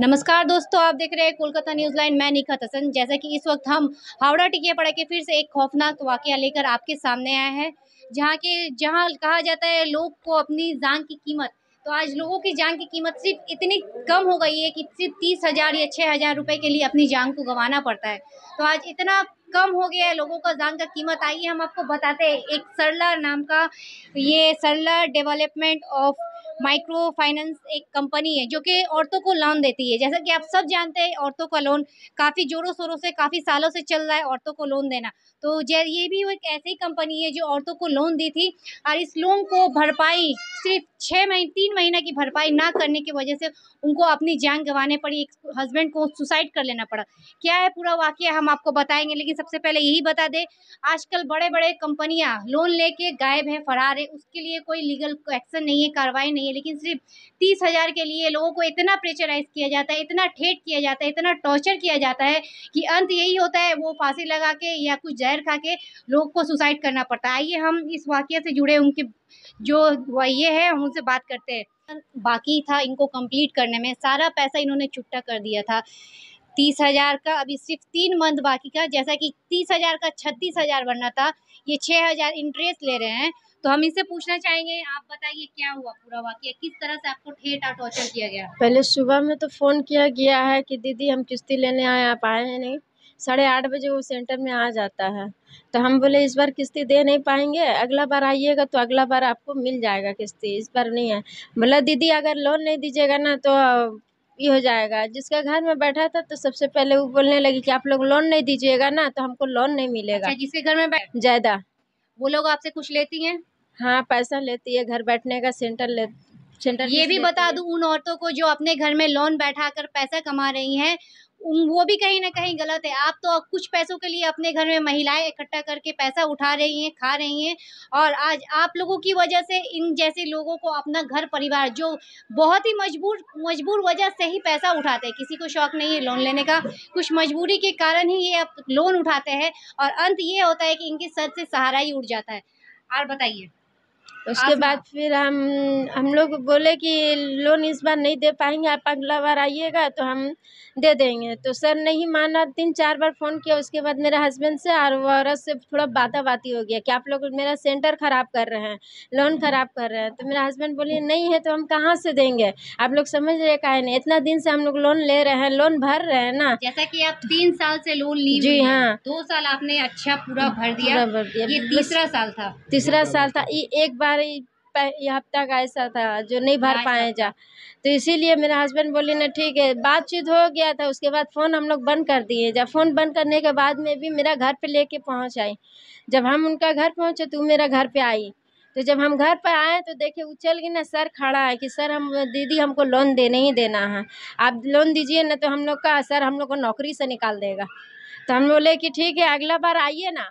नमस्कार दोस्तों आप देख रहे हैं कोलकाता न्यूज लाइन मैं निखत हसन जैसा कि इस वक्त हम हावड़ा टिकिया पड़ा के फिर से एक खौफनाक वाक्य लेकर आपके सामने आए हैं जहाँ के जहाँ कहा जाता है लोग को अपनी जान की कीमत तो आज लोगों की जान की कीमत सिर्फ इतनी कम हो गई है कि सिर्फ तीस हज़ार या छः हज़ार रुपये के लिए अपनी जान को गंवाना पड़ता है तो आज इतना कम हो गया है लोगों का जान का कीमत आई है हम आपको बताते हैं एक सरला नाम का ये Sarala development of microfinance एक कंपनी है जो कि औरतों को लोन देती है जैसा कि आप सब जानते हैं औरतों का लोन काफ़ी जोरों शोरों से काफ़ी सालों से चल रहा है औरतों को लोन देना तो ये भी एक ऐसी कंपनी है जो औरतों को लोन दी थी और इस लोन को भरपाई सिर्फ छः महीने तीन महीना की भरपाई ना करने की वजह से उनको अपनी जान गंवाने पड़ी एक हस्बैंड को सुसाइड कर लेना पड़ा क्या है पूरा वाक्य हम आपको बताएंगे लेकिन सबसे पहले यही बता दे आजकल बड़े बड़े कंपनियां लोन लेके गायब है फरार है उसके लिए कोई लीगल एक्शन नहीं है कार्रवाई नहीं है लेकिन सिर्फ तीस हज़ार के लिए लोगों को इतना प्रेशराइज किया जाता है इतना ठेठ किया जाता है इतना टॉर्चर किया जाता है कि अंत यही होता है वो फांसी लगा के या कुछ जहर खा के लोग को सुसाइड करना पड़ता है आइए हम इस वाक्य से जुड़े उनके जो ये है हम उनसे बात करते हैं बाकी था इनको कंप्लीट करने में सारा पैसा इन्होंने छुट्टा कर दिया था तीस हज़ार का अभी सिर्फ तीन मंथ बाकी का जैसा कि तीस हज़ार का छत्तीस हज़ार बनना था ये छः हज़ार इंटरेस्ट ले रहे हैं तो हम इनसे पूछना चाहेंगे आप बताइए क्या हुआ पूरा वाक्य किस तरह से आपको ठेठा टॉर्चर किया गया पहले सुबह में तो फ़ोन किया गया है कि दीदी हम किस्ती लेने आए आप आए हैं नहीं साढ़े आठ बजे वो सेंटर में आ जाता है तो हम बोले इस बार किस्ती दे नहीं पाएंगे अगला बार आइएगा तो अगला बार आपको मिल जाएगा किस्ती इस बार नहीं है बोला दीदी अगर लोन नहीं दीजिएगा ना तो ये हो जाएगा जिसका घर में बैठा था तो सबसे पहले वो बोलने लगी कि आप लोग लोन नहीं दीजिएगा ना तो हमको लोन नहीं मिलेगा अच्छा, जिसके घर में बैठ ज्यादा वो लोग आपसे कुछ लेती हैं हाँ पैसा लेती है घर बैठने का सेंटर ले सेंटर ये भी बता दूं उन औरतों को जो अपने घर में लोन बैठा कर पैसा कमा रही हैं वो भी कहीं ना कहीं गलत है आप तो कुछ पैसों के लिए अपने घर में महिलाएं इकट्ठा करके पैसा उठा रही हैं खा रही हैं और आज आप लोगों की वजह से इन जैसे लोगों को अपना घर परिवार जो बहुत ही मजबूर मजबूर वजह से ही पैसा उठाते हैं किसी को शौक नहीं है लोन लेने का कुछ मजबूरी के कारण ही ये आप लोन उठाते हैं और अंत ये होता है कि इनके सर से सहारा ही उठ जाता है और बताइए उसके बाद फिर हम हम लोग बोले कि लोन इस बार नहीं दे पाएंगे आप अगला बार आइएगा तो हम दे देंगे तो सर नहीं माना तीन चार बार फ़ोन किया उसके बाद मेरे हस्बैंड से और औरत से थोड़ा बाता बाती हो गया कि आप लोग मेरा सेंटर ख़राब कर रहे हैं लोन हम्म। ख़राब कर रहे हैं तो मेरा हस्बैंड बोले नहीं है तो हम कहाँ से देंगे आप लोग समझ रहे का नहीं इतना दिन से हम लोग लोन ले रहे हैं लोन भर रहे हैं ना जैसा कि आप तीन साल से लोन ली जी हाँ दो साल आपने अच्छा पूरा भर दिया तीसरा साल था तीसरा साल था एक बार हमारे ये हफ्ता का ऐसा था जो नहीं भर अच्छा। पाए जा तो इसीलिए मेरे हस्बैंड बोले ना ठीक है बातचीत हो गया था उसके बाद फ़ोन हम लोग बंद कर दिए जब फ़ोन बंद करने के बाद में भी मेरा घर पे लेके पहुंच आई जब हम उनका घर पहुंचे तो मेरा घर पे आई तो जब हम घर पर आए तो देखे उछल गए ना सर खड़ा है कि सर हम दीदी हमको लोन देने ही देना है आप लोन दीजिए ना तो हम लोग का सर हम लोग को नौकरी से निकाल देगा तो हम बोले कि ठीक है अगला बार आइए ना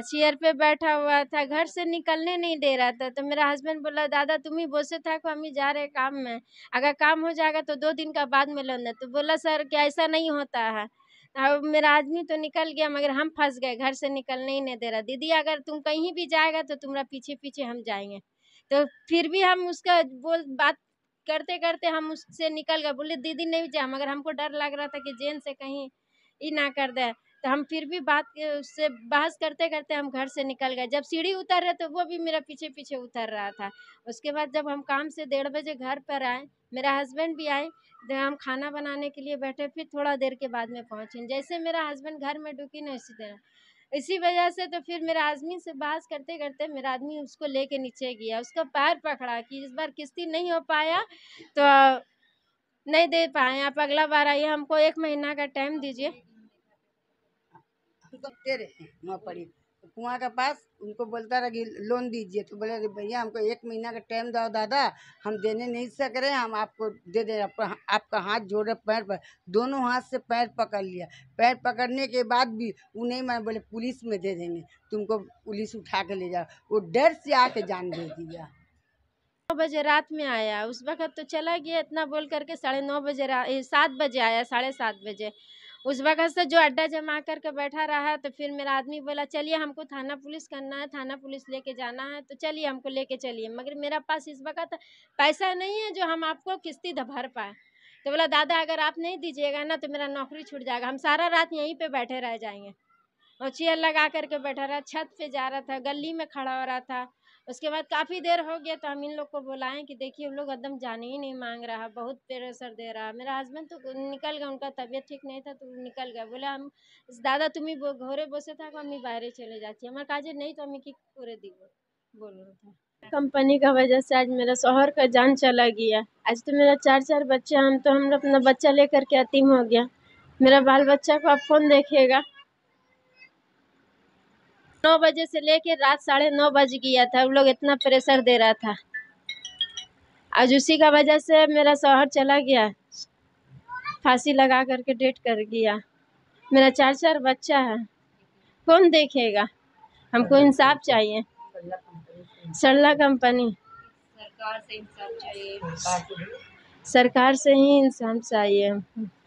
चेयर पे बैठा हुआ था घर से निकलने नहीं दे रहा था तो मेरा हस्बैंड बोला दादा तुम ही बोसे था हम ही जा रहे काम में अगर काम हो जाएगा तो दो दिन का बाद में लोन तो बोला सर क्या ऐसा नहीं होता है अब मेरा आदमी तो निकल गया मगर हम फंस गए घर से निकलने ही नहीं दे रहा दीदी अगर तुम कहीं भी जाएगा तो तुम्हारा पीछे पीछे हम जाएंगे तो फिर भी हम उसका बोल बात करते करते हम उससे निकल गए बोले दीदी नहीं जाए मगर हमको डर लग रहा था कि जेन से कहीं ये ना कर दे तो हम फिर भी बात उससे बहस करते करते हम घर से निकल गए जब सीढ़ी उतर रहे तो वो भी मेरा पीछे पीछे उतर रहा था उसके बाद जब हम काम से डेढ़ बजे घर पर आए मेरा हस्बैंड भी आए तो हम खाना बनाने के लिए बैठे फिर थोड़ा देर के बाद में पहुँचे जैसे मेरा हस्बैंड घर में डुकी ना उसी तरह इसी वजह से तो फिर मेरा आदमी से बात करते करते मेरा आदमी उसको ले कर नीचे गया उसका पैर पकड़ा कि इस बार किस्ती नहीं हो पाया तो नहीं दे पाए आप अगला बार आइए हमको एक महीना का टाइम दीजिए दे रहे हैं वहाँ पड़ी तो कुआं के पास उनको बोलता रहा कि लोन दीजिए तो बोले भैया हमको एक महीना का टाइम दो दादा हम देने नहीं सक रहे हम आपको दे दे रहे आपका हाथ जोड़ रहे पैर पर दोनों हाथ से पैर पकड़ लिया पैर पकड़ने के बाद भी वो नहीं मैं बोले पुलिस में दे देंगे तुमको पुलिस उठा के ले जाओ वो डर से आके जान दे दिया नौ बजे रात में आया उस वक्त तो चला गया इतना बोल करके साढ़े नौ बजे सात बजे आया साढ़े सात बजे उस वक्त से जो अड्डा जमा करके बैठा रहा तो फिर मेरा आदमी बोला चलिए हमको थाना पुलिस करना है थाना पुलिस लेके जाना है तो चलिए हमको लेके चलिए मगर मेरा पास इस वक्त पैसा नहीं है जो हम आपको किस्ती भर पाए तो बोला दादा अगर आप नहीं दीजिएगा ना तो मेरा नौकरी छूट जाएगा हम सारा रात यहीं पर बैठे रह जाएंगे और चेयर लगा करके बैठा रहा छत पे जा रहा था गली में खड़ा हो रहा था उसके बाद काफ़ी देर हो गया तो हम इन लोग को बुलाएँ कि देखिए हम लोग एकदम जाने ही नहीं मांग रहा बहुत प्रेशर दे रहा मेरा हस्बैंड तो निकल गया उनका तबीयत ठीक नहीं था तो निकल गया बोले हम दादा तुम्हें घोरे बसे था हमें बाहर चले जाती हमारे काजे नहीं तो हमें की पूरे दी बोल था अच्छा। कंपनी का वजह से आज मेरा शोहर का जान चला गया आज तो मेरा चार चार बच्चे हम तो हम अपना बच्चा लेकर के अतिम हो गया मेरा बाल बच्चा को आप फोन देखेगा नौ बजे से लेके रात साढ़े नौ बज गया था वो लोग इतना प्रेशर दे रहा था आज उसी का वजह से मेरा शौहर चला गया फांसी लगा करके डेट कर गया मेरा चार चार बच्चा है कौन देखेगा हमको इंसाफ चाहिए सरला कंपनी सरकार से इंसाफ चाहिए सरकार से ही इंसाफ चाहिए हमको